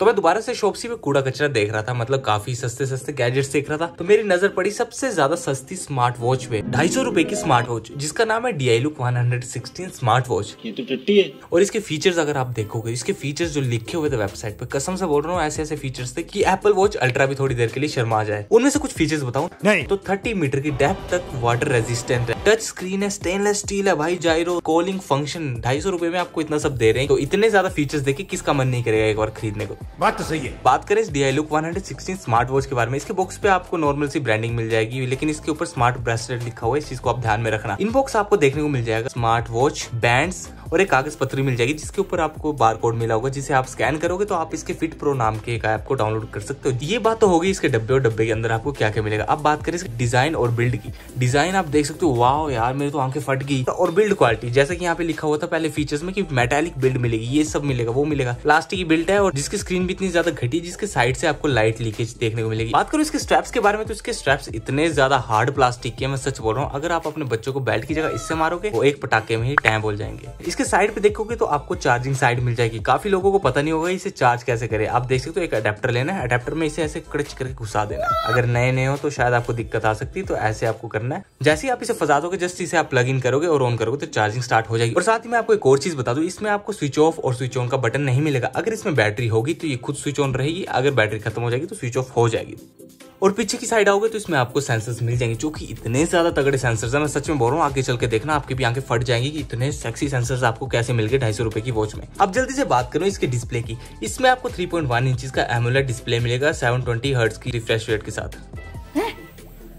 तो मैं दोबारा से शॉपसी में कूड़ा कचरा देख रहा था मतलब काफी सस्ते सस्ते गैजेट्स देख रहा था तो मेरी नजर पड़ी सबसे ज्यादा सस्ती स्मार्ट वॉच पे ढाई सौ रूपए की स्मार्ट वॉच जिसका नाम है D I look one hundred sixteen smart watch ये तो टट्टी है और इसके फीचर्स अगर आप देखोगे इसके फीचर्स जो लिखे हुए थे वेबसाइट पे कसम से बोल रहा हूँ ऐसे ऐसे फीचर्स थे की एप्पल वॉच अल्ट्रा भी थोड़ी देर के लिए शर्मा जाए उनमें से कुछ फीचर्स बताऊँ नहीं तो थर्टी मीटर की डेप तक वाटर रेजिस्टेंट है टच स्क्रीन है स्टेनलेस स्टील है भाई जायरो कॉलिंग फंक्शन ढाई सौ रुपए में आपको इतना सब दे रहे हैं तो इतने ज्यादा फीचर्स देखे किसका मन नहीं करेगा एक बार खरीदने को बात तो सही है बात करें इस D look one smart watch के बारे में इसके बॉक्स पे आपको नॉर्मल सी ब्रांडिंग मिल जाएगी लेकिन इसके ऊपर स्मार्ट ब्रेसलेट लिखा हुआ है इस चीज को आप ध्यान में रखना बॉक्स आपको देखने को मिल जाएगा स्मार्ट वॉच बैंड और एक कागज पत्री मिल जाएगी जिसके ऊपर आपको बार कोड मिला होगा जिसे आप स्कैन करोगे तो आप इसके फिट प्रो नाम के एक ऐप को डाउनलोड कर सकते हो ये बात तो होगी इसके डब्बे और डब्बे के अंदर आपको क्या क्या मिलेगा अब बात करें डिजाइन और बिल्ड की डिजाइन आप देख सकते हो वाह यार मेरे तो आंखें फट गई और बिल्ड क्वालिटी जैसे कि यहाँ पे लिखा हुआ था पहले फीचर्स में कि मेटेलिक बिल्ड मिलेगी ये सब मिलेगा वो मिलेगा प्लास्टिक की बिल्ड है और जिसकी स्क्रीन भी इतनी ज्यादा घटी जिसके साइड से आपको लाइट लीकेज देखने को मिलेगी बात करो इसके स्ट्रैप्स के बारे में तो इसके स्ट्रैप्स इतने ज्यादा हार्ड प्लास्टिक के मैं सच बोल रहा हूँ अगर आप अपने बच्चों को बेल्ट की जगह इससे मारोगे वो एक पटाखे में ही टैम बोल जाएंगे इसके इसके साइड पे देखोगे तो आपको चार्जिंग साइड मिल जाएगी काफी लोगों को पता नहीं होगा इसे चार्ज कैसे करें आप देख सकते हो एक अडेप्टर लेना है अडेप्टर में इसे ऐसे क्रच करके घुसा देना अगर नए नए हो तो शायद आपको दिक्कत आ सकती है तो ऐसे आपको करना है जैसे ही आप इसे फसा दोगे जस्ट इसे आप लग इन करोगे और ऑन करोगे तो चार्जिंग स्टार्ट हो जाएगी और साथ ही मैं आपको एक और चीज बता दू इसमें आपको स्विच ऑफ और स्विच ऑन का बटन नहीं मिलेगा अगर इसमें बैटरी होगी तो ये खुद स्विच ऑन रहेगी अगर बैटरी खत्म हो जाएगी तो स्विच ऑफ हो जाएगी और पीछे की साइड आओगे तो इसमें आपको सेंसर्स मिल जाएंगे जो कि इतने ज्यादा तगड़े सेंसर्स हैं मैं सच में बोल रहा हूँ आगे चल के देखना आपके भी आंखें फट जाएंगे कि इतने सेक्सी सेंसर्स आपको कैसे मिल गए ढाई सौ रुपए की वॉच में अब जल्दी से बात करूँ इसके डिस्प्ले की इसमें आपको थ्री पॉइंट वन इंच का एमुलेट डिस्प्ले मिलेगा सेवन ट्वेंटी की रिफ्रेश रेट के साथ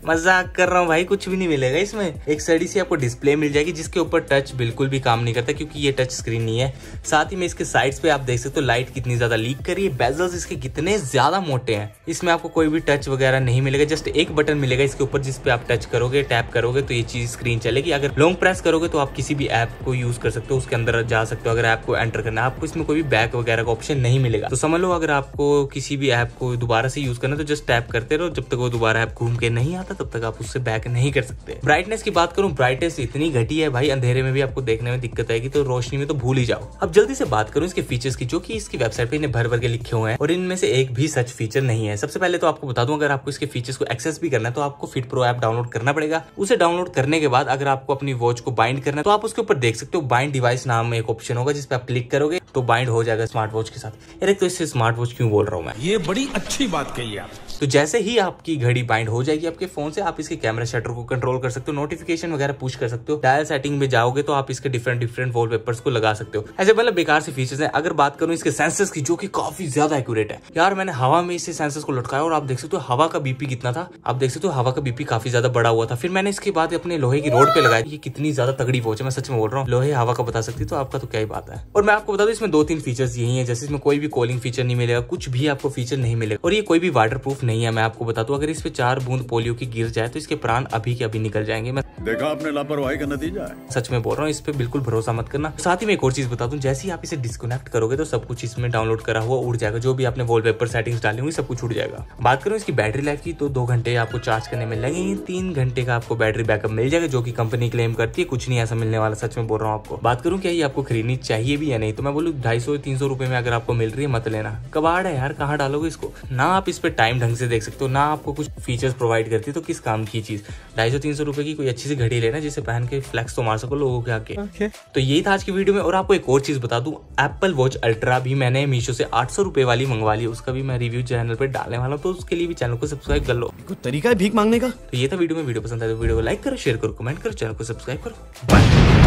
मजाक कर रहा हूँ भाई कुछ भी नहीं मिलेगा इसमें एक सड़ी सी आपको डिस्प्ले मिल जाएगी जिसके ऊपर टच बिल्कुल भी काम नहीं करता क्योंकि ये टच स्क्रीन नहीं है साथ ही में इसके साइड्स पे आप देख सकते हो लाइट कितनी ज्यादा लीक करी है बेजल्स इसके कितने ज्यादा मोटे हैं इसमें आपको कोई भी टच वगैरह नहीं मिलेगा जस्ट एक बटन मिलेगा इसके ऊपर जिसपे आप टच करोगे टैप करोगे तो ये चीज स्क्रीन चलेगी अगर लॉन्ग प्रेस करोगे तो आप किसी भी ऐप को यूज कर सकते हो उसके अंदर जा सकते हो अगर ऐप को एंटर करना आपको इसमें कोई भी बैक वगैरह का ऑप्शन नहीं मिलेगा तो समझ लो अगर आपको किसी भी ऐप को दोबारा से यूज करना तो जस्ट टैप करते रहो जब तक वो दोबारा ऐप घूम के नहीं आता तब तक आप उससे बैक नहीं कर सकते ब्राइटनेस की बात करूँ ब्राइटनेस इतनी घटी है भाई अंधेरे में भी आपको देखने में दिक्कत आएगी तो रोशनी में तो भूल ही जाओ अब जल्दी से बात करूँ इसके फीचर्स की जो की इसकी वेबसाइट पे इन्हें भर भर के लिखे हुए हैं और इनमें से एक भी सच फीचर नहीं है सबसे पहले तो आपको बता दूं अगर आपको इसके फीचर्स को एक्सेस भी करना है तो आपको फिट प्रो ऐप डाउनलोड करना पड़ेगा उसे डाउनलोड करने के बाद अगर आपको अपनी वॉच को बाइंड करना है तो आप उसके ऊपर देख सकते हो बाइंड डिवाइस नाम एक ऑप्शन होगा जिसपे आप क्लिक करोगे तो बाइंड हो जाएगा स्मार्ट वॉच के साथ तो इससे स्मार्ट वॉच क्यों बोल रहा हूँ मैं ये बड़ी अच्छी बात कही आप तो जैसे ही आपकी घड़ी बाइंड हो जाएगी आपके फोन से आप इसके कैमरा शटर को कंट्रोल कर सकते हो नोटिफिकेशन वगैरह पुश कर सकते हो डायल सेटिंग में जाओगे तो आप इसके डिफरेंट डिफरेंट वॉल को लगा सकते हो ऐसे मतलब बेकार से फीचर्स है अगर बात करूँ इसके सेंसर्स की जो की काफी ज्यादा एक्यूरेट है यार मैंने हवा में इसे सेंसर्स को लटकाया और आप देख सकते हो हवा का बीपी कितना था आप देख सकते हो हवा का बीपी काफी ज्यादा बड़ा हुआ था फिर मैंने इसके बाद अपने लोहे की रोड पे लगाया ये कितनी ज्यादा तगड़ी वॉच है मैं सच में बोल रहा हूँ लोहे हवा का बता सकती तो आपका तो क्या ही बात है और मैं आपको बता दू इसमें दो तीन फीचर्स यही है जैसे इसमें कोई भी कॉलिंग फीचर नहीं मिलेगा कुछ भी आपको फीचर नहीं मिलेगा और ये कोई भी वाटर प्रूफ नहीं है मैं आपको बता दू अगर इस पे चार बूंद पोलियो की गिर जाए तो इसके प्राण अभी के अभी निकल जाएंगे मैं देखा आपने लापरवाही का नतीजा है सच में बोल रहा हूँ इस पे बिल्कुल भरोसा मत करना साथ ही मैं एक और चीज बता दू जैसे ही आप इसे डिस्कनेक्ट करोगे तो सब कुछ इसमें डाउनलोड करा हुआ उड़ जाएगा जो भी आपने पेपर सेटिंग्स डाली हुई सब कुछ उड़ जाएगा बात करूँ इसकी बैटरी लाइफ की तो दो घंटे आपको चार्ज करने में लगे तीन घंटे का आपको बैटरी बैकअप मिल जाएगा जो की कंपनी क्लेम करती है कुछ नहीं ऐसा मिलने वाला सच में बोल रहा हूँ आपको बात करूँ क्या ये आपको खरीदनी चाहिए भी या नहीं तो मैं बोलूँ ढाई सौ तीन सौ रुपए में अगर आपको मिल रही है मत लेना कबाड़ है यार कहाँ डालोगे इसको ना आप इस पे टाइम ढंग से देख सकते हो ना आपको कुछ फीचर्स प्रोवाइड करती है तो किस काम की चीज ढाई सौ तीन सौ रुपए की कोई अच्छी सी घड़ी लेना जिसे पहन के फ्लैक्स तो मार सको लोगों के आके okay. तो यही था आज की वीडियो में और आपको एक और चीज बता दू एप्पल वॉच अल्ट्रा भी मैंने मीशो से आठ सौ रुपए वाली मंगवा ली उसका भी मैं रिव्यू चैनल पर डालने वाला हूँ तो उसके लिए भी चैनल को सब्सक्राइब कर लो तरीका है भीख मांगने का तो ये था वीडियो में वीडियो पसंद आया तो वीडियो को लाइक करो शेयर करो कमेंट करो चैनल को सब्सक्राइब करो बाय